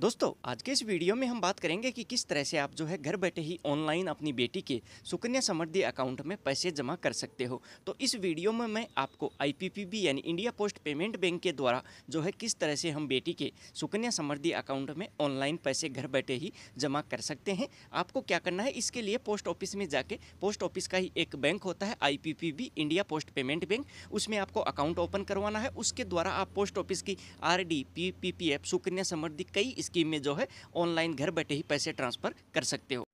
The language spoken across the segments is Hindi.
दोस्तों आज के इस वीडियो में हम बात करेंगे कि किस तरह से आप जो है घर बैठे ही ऑनलाइन अपनी बेटी के सुकन्या समृद्धि अकाउंट में पैसे जमा कर सकते हो तो इस वीडियो में मैं आपको आईपीपीबी यानी इंडिया पोस्ट पेमेंट बैंक के द्वारा जो है किस तरह से हम बेटी के सुकन्या समृद्धि अकाउंट में ऑनलाइन पैसे घर बैठे ही जमा कर सकते हैं आपको क्या करना है इसके लिए पोस्ट ऑफिस में जाके पोस्ट ऑफिस का ही एक बैंक होता है I India post payment bank उसमें आपको अकाउंट ओपन करवाना है उसके द्वारा आप पोस्ट ऑफिस की आर डी सुकन्या समृद्धि कई स्कीम में जो है ऑनलाइन घर बैठे ही पैसे ट्रांसफ़र कर सकते हो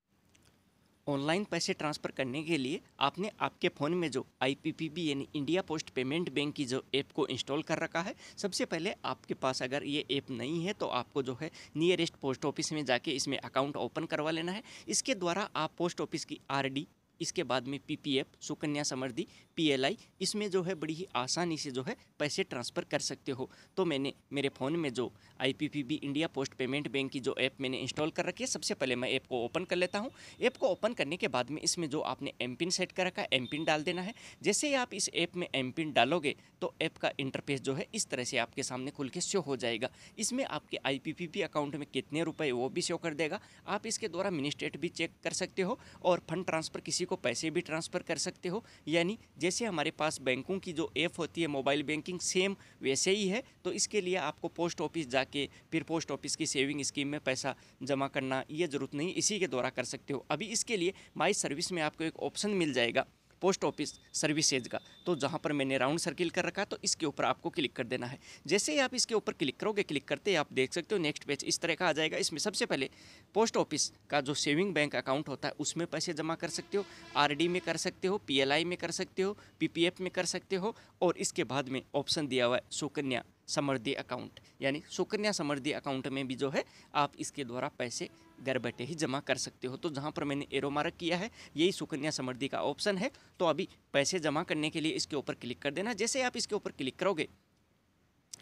ऑनलाइन पैसे ट्रांसफ़र करने के लिए आपने आपके फ़ोन में जो आईपीपीबी यानी इंडिया पोस्ट पेमेंट बैंक की जो ऐप को इंस्टॉल कर रखा है सबसे पहले आपके पास अगर ये ऐप नहीं है तो आपको जो है नियरेस्ट पोस्ट ऑफिस में जाके इसमें अकाउंट ओपन करवा लेना है इसके द्वारा आप पोस्ट ऑफिस की आरडी इसके बाद में पीपीएफ सुकन्या समृद्धि पीएलआई इसमें जो है बड़ी ही आसानी से जो है पैसे ट्रांसफ़र कर सकते हो तो मैंने मेरे फ़ोन में जो IPPB India post payment bank की जो ऐप मैंने इंस्टॉल कर रखी है सबसे पहले मैं ऐप को ओपन कर लेता हूँ ऐप को ओपन करने के बाद में इसमें जो आपने एम पिन सेट कर रखा है एम पिन डाल देना है जैसे ही आप इस ऐप में एम पिन डालोगे तो ऐप का इंटरफेस जो है इस तरह से आपके सामने खुल के शो हो जाएगा इसमें आपके आई अकाउंट में कितने रुपए वो भी शो कर देगा आप इसके द्वारा मिनी स्टेट भी चेक कर सकते हो और फंड ट्रांसफ़र किसी को पैसे भी ट्रांसफ़र कर सकते हो यानी जैसे हमारे पास बैंकों की जो ऐप होती है मोबाइल बैंकिंग सेम वैसे ही है तो इसके लिए आपको पोस्ट ऑफिस जाके फिर पोस्ट ऑफिस की सेविंग स्कीम में पैसा जमा करना ये ज़रूरत नहीं इसी के द्वारा कर सकते हो अभी इसके लिए माई सर्विस में आपको एक ऑप्शन मिल जाएगा पोस्ट ऑफिस सर्विसेज का तो जहाँ पर मैंने राउंड सर्किल कर रखा है तो इसके ऊपर आपको क्लिक कर देना है जैसे ही आप इसके ऊपर क्लिक करोगे क्लिक करते ही आप देख सकते हो नेक्स्ट पेज इस तरह का आ जाएगा इसमें सबसे पहले पोस्ट ऑफिस का जो सेविंग बैंक अकाउंट होता है उसमें पैसे जमा कर सकते हो आर में कर सकते हो पी में कर सकते हो पी में कर सकते हो और इसके बाद में ऑप्शन दिया हुआ है सुकन्या समृद्धि अकाउंट यानी सुकन्या समृद्धि अकाउंट में भी जो है आप इसके द्वारा पैसे घर बैठे ही जमा कर सकते हो तो जहाँ पर मैंने एरो मार्क किया है यही सुकन्या समृद्धि का ऑप्शन है तो अभी पैसे जमा करने के लिए इसके ऊपर क्लिक कर देना जैसे आप इसके ऊपर क्लिक करोगे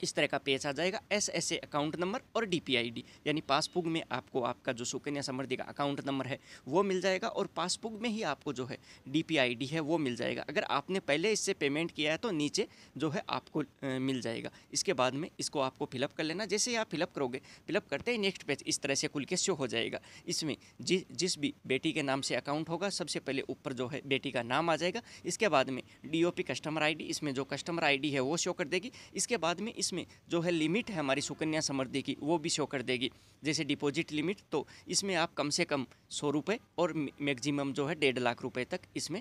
इस तरह का पेज आ जाएगा S S A account number और डी पी आई डी यानी पासबुक में आपको आपका जो सुकन्या समृद्धि का अकाउंट नंबर है वो मिल जाएगा और पासबुक में ही आपको जो है डी पी आई डी है वो मिल जाएगा अगर आपने पहले इससे पेमेंट किया है तो नीचे जो है आपको मिल जाएगा इसके बाद में इसको आपको फिलअप कर लेना जैसे ही आप फिलअप करोगे फिलअप करते ही नेक्स्ट पेज इस तरह से खुल के शो हो जाएगा इसमें जि, जिस भी बेटी के नाम से अकाउंट होगा सबसे पहले ऊपर जो है बेटी का नाम आ जाएगा इसके बाद में D O P customer I D इसमें जो कस्टमर आई डी है वो शो कर देगी इसके बाद में इस इसमें में जो है लिमिट है हमारी सुकन्या समृद्धि की वो भी शो कर देगी जैसे डिपॉजिट लिमिट तो इसमें आप कम से कम सौ रुपये और मैक्सिमम जो है डेढ़ लाख रुपए तक इसमें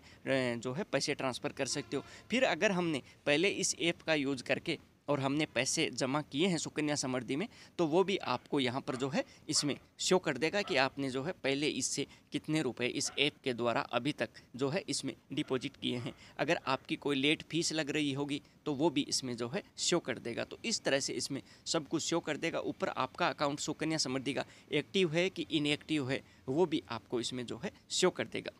जो है पैसे ट्रांसफ़र कर सकते हो फिर अगर हमने पहले इस ऐप का यूज़ करके और हमने पैसे जमा किए हैं सुकन्या समृद्धि में तो वो भी आपको यहाँ पर जो है इसमें शो कर देगा कि आपने जो है पहले इससे कितने रुपए इस ऐप के द्वारा अभी तक जो है इसमें डिपॉजिट किए हैं अगर आपकी कोई लेट फीस लग रही होगी तो वो भी इसमें जो है शो कर देगा तो इस तरह से इसमें सब कुछ शो कर देगा ऊपर आपका अकाउंट सुकन्या समृद्धि का एक्टिव है कि इनएक्टिव है वो भी आपको इसमें जो है शो कर देगा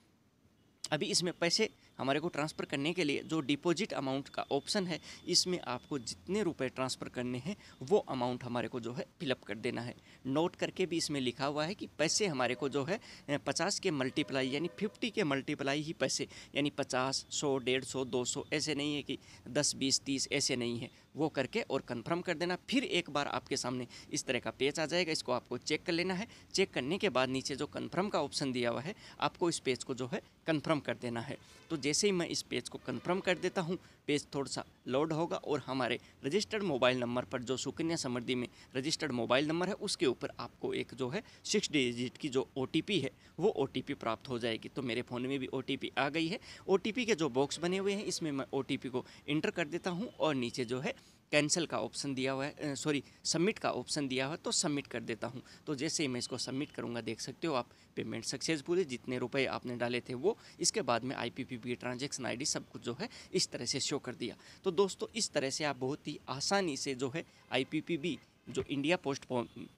अभी इसमें पैसे हमारे को ट्रांसफ़र करने के लिए जो डिपॉजिट अमाउंट का ऑप्शन है इसमें आपको जितने रुपए ट्रांसफ़र करने हैं वो अमाउंट हमारे को जो है फिलअप कर देना है नोट करके भी इसमें लिखा हुआ है कि पैसे हमारे को जो है पचास के मल्टीप्लाई यानी फिफ्टी के मल्टीप्लाई ही पैसे यानी पचास सौ डेढ़ सौ दो सौ ऐसे नहीं है कि दस बीस तीस ऐसे नहीं है वो करके और कन्फर्म कर देना फिर एक बार आपके सामने इस तरह का पेज आ जाएगा इसको आपको चेक कर लेना है चेक करने के बाद नीचे जो कन्फर्म का ऑप्शन दिया हुआ है आपको इस पेज को जो है कन्फर्म कर देना है तो जैसे ही मैं इस पेज को कन्फर्म कर देता हूँ पेज थोड़ा सा लोड होगा और हमारे रजिस्टर्ड मोबाइल नंबर पर जो सुकन्या समृद्धि में रजिस्टर्ड मोबाइल नंबर है उसके ऊपर आपको एक जो है सिक्स डिजिट की जो ओ है वो ओ प्राप्त हो जाएगी तो मेरे फ़ोन में भी ओ आ गई है ओ के जो बॉक्स बने हुए हैं इसमें मैं ओ को इंटर कर देता हूँ और नीचे जो है कैंसिल का ऑप्शन दिया हुआ है सॉरी सबमिट का ऑप्शन दिया हुआ है तो सबमिट कर देता हूँ तो जैसे ही मैं इसको सबमिट करूँगा देख सकते हो आप पेमेंट सक्सेसफुल है जितने रुपए आपने डाले थे वो इसके बाद में I P P P transaction I D सब कुछ जो है इस तरह से शो कर दिया तो दोस्तों इस तरह से आप बहुत ही आसानी से जो है आई पी पी बी जो इंडिया पोस्ट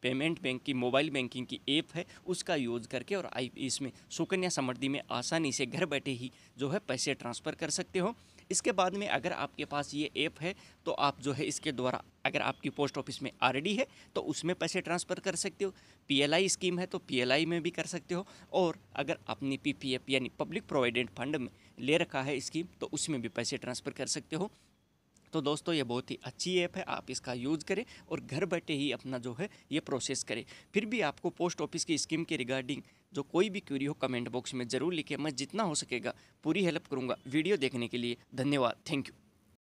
पेमेंट बैंक की मोबाइल बैंकिंग की ऐप है उसका यूज़ करके और आई इसमें सुकन्या समृद्धि में आसानी से घर बैठे ही जो है पैसे ट्रांसफ़र कर सकते हो इसके बाद में अगर आपके पास ये ऐप है तो आप जो है इसके द्वारा अगर आपकी पोस्ट ऑफिस में आरडी है तो उसमें पैसे ट्रांसफ़र कर सकते हो पीएलआई स्कीम है तो पीएलआई में भी कर सकते हो और अगर आपने पीपीएफ यानी पब्लिक प्रोविडेंट फंड में ले रखा है स्कीम तो उसमें भी पैसे ट्रांसफ़र कर सकते हो तो दोस्तों ये बहुत ही अच्छी ऐप है आप इसका यूज़ करें और घर बैठे ही अपना जो है ये प्रोसेस करें फिर भी आपको पोस्ट ऑफिस की स्कीम के रिगार्डिंग जो कोई भी क्यूरी हो कमेंट बॉक्स में ज़रूर लिखे मैं जितना हो सकेगा पूरी हेल्प करूँगा वीडियो देखने के लिए धन्यवाद थैंक यू